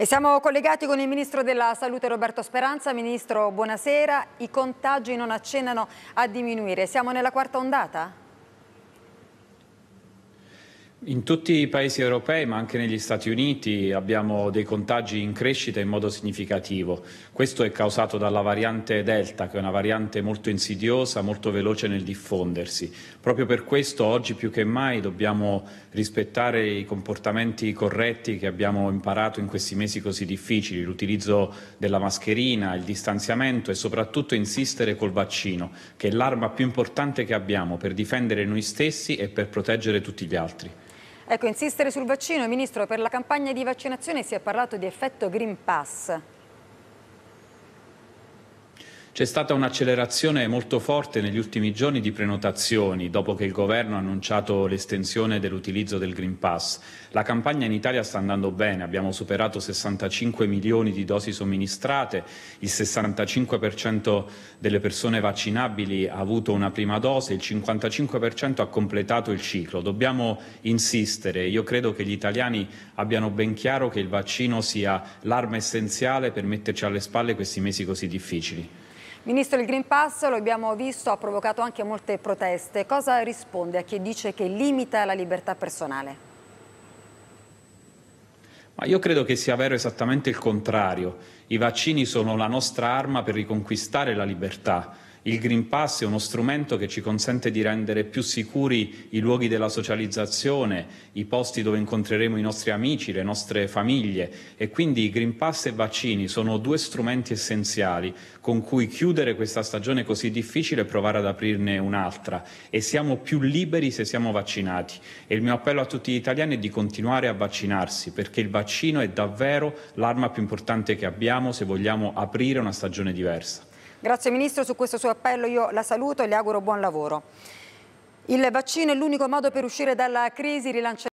E siamo collegati con il Ministro della Salute Roberto Speranza. Ministro, buonasera. I contagi non accennano a diminuire. Siamo nella quarta ondata? In tutti i paesi europei, ma anche negli Stati Uniti, abbiamo dei contagi in crescita in modo significativo. Questo è causato dalla variante Delta, che è una variante molto insidiosa, molto veloce nel diffondersi. Proprio per questo oggi più che mai dobbiamo rispettare i comportamenti corretti che abbiamo imparato in questi mesi così difficili, l'utilizzo della mascherina, il distanziamento e soprattutto insistere col vaccino, che è l'arma più importante che abbiamo per difendere noi stessi e per proteggere tutti gli altri. Ecco, insistere sul vaccino, Ministro, per la campagna di vaccinazione si è parlato di effetto Green Pass. C'è stata un'accelerazione molto forte negli ultimi giorni di prenotazioni dopo che il governo ha annunciato l'estensione dell'utilizzo del Green Pass. La campagna in Italia sta andando bene, abbiamo superato 65 milioni di dosi somministrate, il 65% delle persone vaccinabili ha avuto una prima dose, il 55% ha completato il ciclo. Dobbiamo insistere, io credo che gli italiani abbiano ben chiaro che il vaccino sia l'arma essenziale per metterci alle spalle questi mesi così difficili. Ministro, il Green Pass, lo abbiamo visto, ha provocato anche molte proteste. Cosa risponde a chi dice che limita la libertà personale? Ma io credo che sia vero esattamente il contrario. I vaccini sono la nostra arma per riconquistare la libertà il Green Pass è uno strumento che ci consente di rendere più sicuri i luoghi della socializzazione, i posti dove incontreremo i nostri amici, le nostre famiglie e quindi Green Pass e vaccini sono due strumenti essenziali con cui chiudere questa stagione così difficile e provare ad aprirne un'altra e siamo più liberi se siamo vaccinati e il mio appello a tutti gli italiani è di continuare a vaccinarsi perché il vaccino è davvero l'arma più importante che abbiamo se vogliamo aprire una stagione diversa. Grazie Ministro, su questo suo appello io la saluto e le auguro buon lavoro. Il vaccino è l'unico modo per uscire dalla crisi rilanciata.